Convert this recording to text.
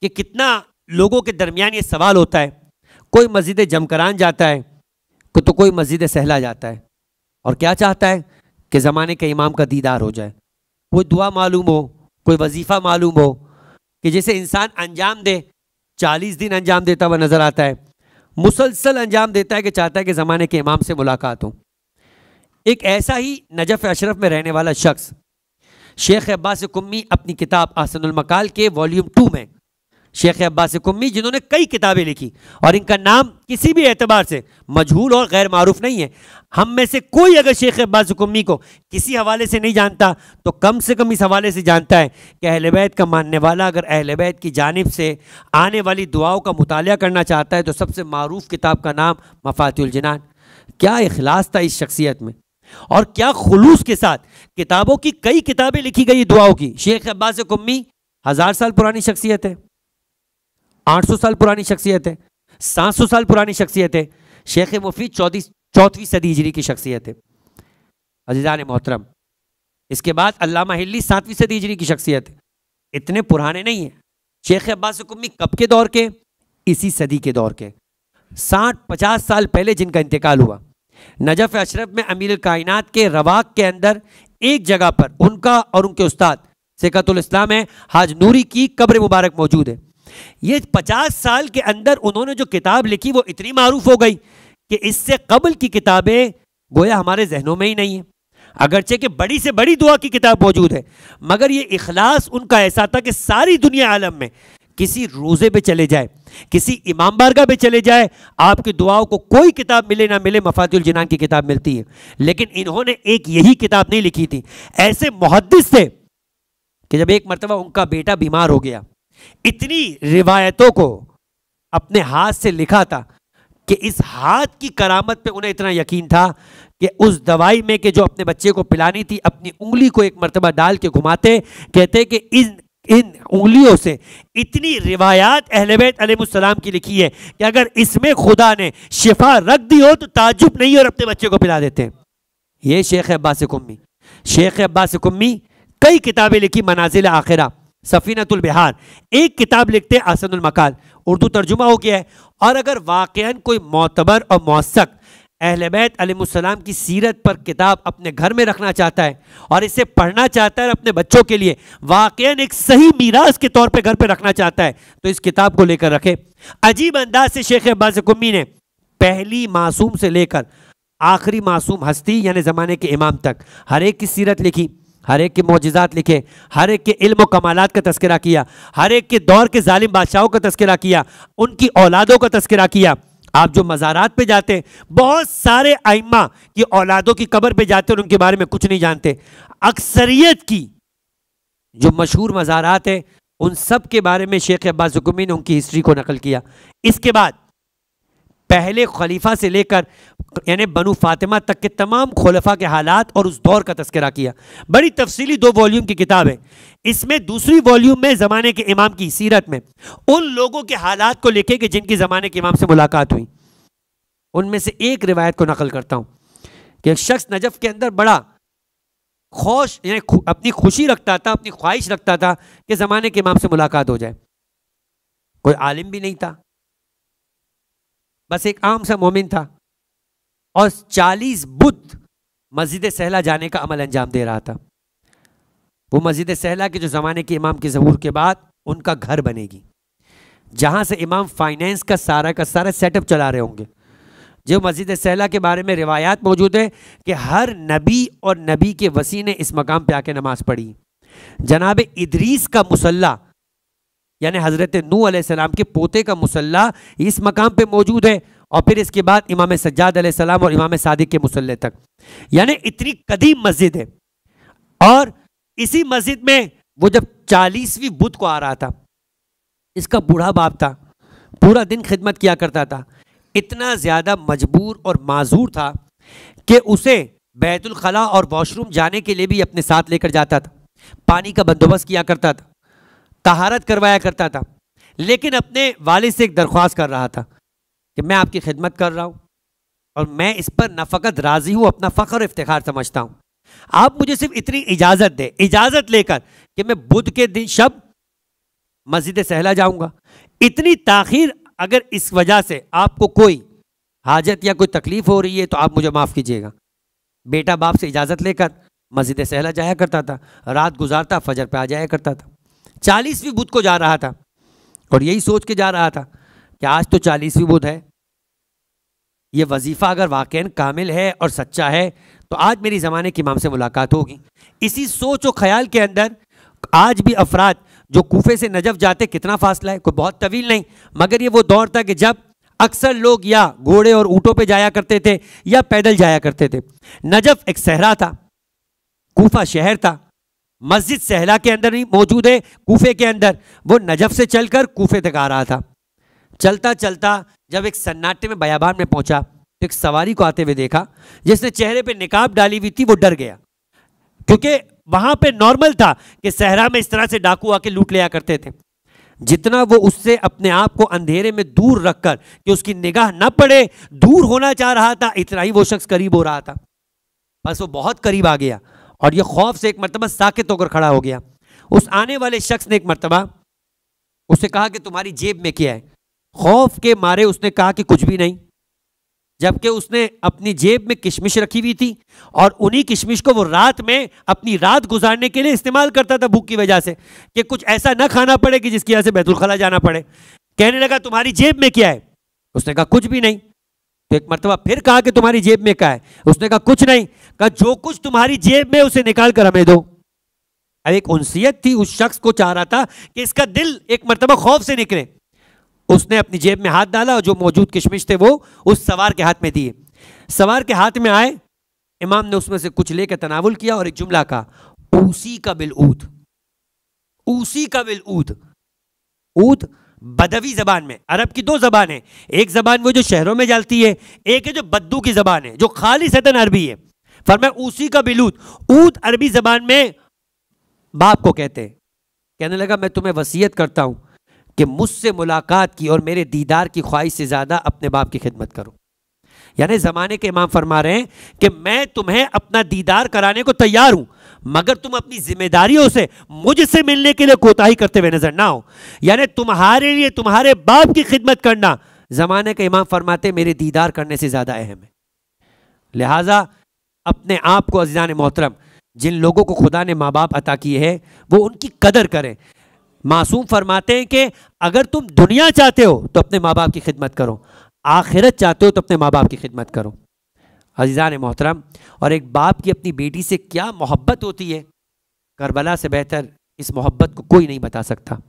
कि कितना लोगों के दरमियान ये सवाल होता है कोई मस्जिद जमकरान जाता है तो कोई मस्जिद सहला जाता है और क्या चाहता है कि ज़माने के इमाम का दीदार हो जाए कोई दुआ मालूम हो कोई वजीफ़ा मालूम हो कि जैसे इंसान अंजाम दे चालीस दिन अंजाम देता हुआ नज़र आता है मुसलसल अंजाम देता है कि चाहता है कि ज़माने के इमाम से मुलाकात हो एक ऐसा ही नजफ अशरफ में रहने वाला शख्स शेख अब्बास कुम्मी अपनी किताब आसनमकाल के वॉल्यूम टू में शेख अब्बास कुम्मी जिन्होंने कई किताबें लिखी और इनका नाम किसी भी एतबार से मजहूल और गैर मरूफ नहीं है हम में से कोई अगर शेख अब्बास कुम्मी को किसी हवाले से नहीं जानता तो कम से कम इस हवाले से जानता है कि अहल बैत का मानने वाला अगर अहल बैत की जानब से आने वाली दुआओं का मुताल करना चाहता है तो सबसे मरूफ किताब का नाम मफातुलजनान क्या अखलास था इस शख्सियत में और क्या खुलूस के साथ किताबों की कई किताबें लिखी गई दुआओं की शेख अब्बास कुम्मी हजार साल पुरानी शख्सियत है आठ सौ साल पुरानी शख्सियत है सात सौ साल पुरानी शख्सियत है शेख मुफीद चौथी चौथवीं सदी हिजरी की शख्सियत है अजीज़ान मोहतरम इसके बाद अल्लामा हिल्ली सातवीं सदी हिजरी की शख्सियत है इतने पुराने नहीं है शेख अब्बास कुम्मी कब के दौर के इसी सदी के दौर के साठ पचास साल पहले जिनका इंतकाल हुआ नजफ़ अशरफ में अमीर कायनात के रवाक के अंदर एक जगह पर उनका और उनके उस्ताद सिकतुल इस्लाम है हाज नूरी की कब्र मुबारक मौजूद है ये पचास साल के अंदर उन्होंने जो किताब लिखी वो इतनी मारूफ हो गई कि इससे कबल की किताबें गोया हमारे जहनों में ही नहीं है अगरचे कि बड़ी से बड़ी दुआ की किताब मौजूद है मगर ये इखलास उनका ऐसा था कि सारी दुनिया आलम में किसी रोज़े पे चले जाए किसी इमाम बारगा पे चले जाए आपकी दुआओं को कोई किताब मिले ना मिले मफातुल जिनान की किताब मिलती है लेकिन इन्होंने एक यही किताब नहीं लिखी थी ऐसे मुहदस थे कि जब एक मरतबा उनका बेटा बीमार हो गया इतनी रिवायतों को अपने हाथ से लिखा था कि इस हाथ की करामत पे उन्हें इतना यकीन था कि उस दवाई में के जो अपने बच्चे को पिलानी थी अपनी उंगली को एक मरतबा डाल के घुमाते कहते कि इन इन उंगलियों से इतनी रिवायात अहलबैत अलैहिस्सलाम की लिखी है कि अगर इसमें खुदा ने शिफा रख दी हो तो ताजुब नहीं और अपने बच्चे को पिला देते हैं ये शेख अब्बास कुम्मी शेख अब्बास कुम्मी कई किताबें लिखी मनाजिल आखिरा सफ़ीनतुल बिहार एक किताब लिखते हैं आसनुल उर्दू तर्जुमा हो गया है और अगर वाकया कोई मोतबर और मौसक अहल बैत अलैहिस्सलाम की सीरत पर किताब अपने घर में रखना चाहता है और इसे पढ़ना चाहता है अपने बच्चों के लिए वाक़ एक सही मीरास के तौर पे घर पे रखना चाहता है तो इस किताब को लेकर रखे अजीब अंदाज से शेख अब्बास कुम्मी ने पहली मासूम से लेकर आखिरी मासूम हस्ती यानी ज़माने के इमाम तक हर एक की सीरत लिखी हर एक के मोजात लिखे हर एक के इल्म कमालत का तस्करा किया हर एक के दौर के ालिम बादशाहों का तस्करा किया उनकी औलादों का तस्करा किया आप जो मज़ारात पे जाते हैं बहुत सारे आइमा की औलादों की कब्र पे जाते हैं और उनके बारे में कुछ नहीं जानते अक्सरियत की जो मशहूर मज़ारात है उन सब के बारे में शेख अब्बास हुकुमी ने उनकी हिस्ट्री को नकल किया इसके बाद पहले खलीफा से लेकर यानी बनु फातिमा तक के तमाम खलफा के हालात और उस दौर का तस्करा किया बड़ी तफसीली दो वॉल्यूम की किताब है इसमें दूसरी वॉल्यूम में ज़माने के इमाम की सीरत में उन लोगों के हालात को लिखे कि जिनकी ज़माने के इमाम से मुलाकात हुई उनमें से एक रिवायत को नकल करता हूँ कि एक शख्स नजफ के अंदर बड़ा खौश यानी खु, अपनी खुशी रखता था अपनी ख्वाहिश रखता था कि ज़माने के इमाम से मुलाकात हो जाए कोई आलिम भी नहीं था बस एक आम सा मोमिन था और चालीस बुद्ध मस्जिद सहला जाने का अमल अंजाम दे रहा था वो मस्जिद सहला के जो ज़माने के इमाम के जहूर के बाद उनका घर बनेगी जहाँ से इमाम फाइनेंस का सारा का सारा सेटअप चला रहे होंगे जो मस्जिद सहला के बारे में रिवायात मौजूद है कि हर नबी और नबी के वसी ने इस मकाम पे आके नमाज़ पढ़ी जनाब इदरीस का मुसल्ला यानी हज़रत नू आसमाम के पोते का मुसल्ला इस मकाम पे मौजूद है और फिर इसके बाद इमाम सज्जाद सलाम और इमाम सादिक के मुसल्ले तक यानी इतनी कदीम मस्जिद है और इसी मस्जिद में वो जब चालीसवीं बुध को आ रहा था इसका बूढ़ा बाप था पूरा दिन खिदमत किया करता था इतना ज़्यादा मजबूर और माजूर था कि उसे बैतुलखला और वॉशरूम जाने के लिए भी अपने साथ लेकर जाता था पानी का बंदोबस्त किया करता था तहारत करवाया करता था लेकिन अपने वालिद से एक दरख्वास्त कर रहा था कि मैं आपकी खिदमत कर रहा हूँ और मैं इस पर नफकत फ़कत राज़ी हूँ अपना फ़ख्र इफ्तार समझता हूँ आप मुझे सिर्फ इतनी इजाज़त दें इजाज़त लेकर कि मैं बुध के दिन शब मस्जिद सहला जाऊँगा इतनी ताखिर अगर इस वजह से आपको कोई हाजत या कोई तकलीफ़ हो रही है तो आप मुझे माफ़ कीजिएगा बेटा बाप से इजाज़त लेकर मस्जिद सहला जाया करता था रात गुजारता फजर पे आ जाया करता था चालीसवीं बुध को जा रहा था और यही सोच के जा रहा था कि आज तो चालीसवीं बुध है ये वजीफ़ा अगर वाक़ कामिल है और सच्चा है तो आज मेरी ज़माने के इमाम से मुलाकात होगी इसी सोच और ख्याल के अंदर आज भी अफराद जो कोफे से नजफ जाते कितना फासला है कोई बहुत तवील नहीं मगर ये वो दौर था कि जब अक्सर लोग या घोड़े और ऊँटों पे जाया करते थे या पैदल जाया करते थे नजफ एक सहरा था कोफा शहर था मस्जिद सहला के अंदर ही मौजूद है कोफे के अंदर वो नजफ से चलकर कोफे तक आ रहा था चलता चलता जब एक सन्नाटे में बयाबान में पहुंचा तो एक सवारी को आते हुए देखा जिसने चेहरे पे निकाब डाली हुई थी वो डर गया क्योंकि वहां पे नॉर्मल था कि सहरा में इस तरह से डाकू आके लूट लिया करते थे जितना वो उससे अपने आप को अंधेरे में दूर रखकर कि उसकी निगाह न पड़े दूर होना चाह रहा था इतना ही वो शख्स करीब हो रहा था बस वो बहुत करीब आ गया और यह खौफ से एक मरतबा साकेत होकर खड़ा हो गया उस आने वाले शख्स ने एक मरतबा उसे कहा कि तुम्हारी जेब में क्या है खौफ के मारे उसने कहा कि कुछ भी नहीं जबकि उसने अपनी जेब में किशमिश रखी हुई थी और उन्हीं किशमिश को वो रात में अपनी रात गुजारने के लिए इस्तेमाल करता था भूख की वजह से कि कुछ ऐसा ना खाना पड़े कि जिसकी वजह से बैतुलखला जाना पड़े कहने लगा तुम्हारी जेब में क्या है उसने कहा कुछ भी नहीं तो एक मरतबा फिर कहा कि तुम्हारी जेब में क्या है उसने कहा कुछ नहीं कहा जो कुछ तुम्हारी जेब में उसे निकाल कर हमें दो अब एक उनसीयत थी उस शख्स को चाह रहा था कि इसका दिल एक मरतबा खौफ से निकले उसने अपनी जेब में हाथ डाला और जो मौजूद किशमिश थे वो उस सवार के हाथ में दिए सवार के हाथ में आए इमाम ने उसमें से कुछ लेकर तनावुल किया और एक जुमला कहा उसी का बिल ऊद ऊसी का बिल ऊद ऊद बदवी ज़बान में अरब की दो ज़बान है एक ज़बान वो जो शहरों में जलती है एक है जो बद्दू की ज़बान है जो खाली सतन अरबी है फरमा उसी का बिलूत ऊत अरबी ज़बान में बाप को कहते हैं कहने लगा मैं तुम्हें वसीयत करता हूं कि मुझसे मुलाकात की और मेरे दीदार की ख्वाहिश से ज़्यादा अपने बाप की खिदमत करो यानी ज़माने के इमाम फरमा रहे हैं कि मैं तुम्हें अपना दीदार कराने को तैयार हूं मगर तुम अपनी जिम्मेदारियों से मुझसे मिलने के लिए कोताही करते हुए नजर ना हो यानी तुम्हारे लिए तुम्हारे बाप की खिदमत करना ज़माने के इमाम फरमाते मेरे दीदार करने से ज़्यादा अहम है लिहाजा अपने आप को अजान मोहतरम जिन लोगों को खुदा ने माँ बाप अता किए हैं वो उनकी कदर करें मासूम फरमाते हैं कि अगर तुम दुनिया चाहते हो तो अपने माँ बाप की खिदमत करो आखिरत चाहते हो तो अपने माँ बाप की खिदमत करो अजीज़ान मोहतरम और एक बाप की अपनी बेटी से क्या मोहब्बत होती है करबला से बेहतर इस मोहब्बत को कोई नहीं बता सकता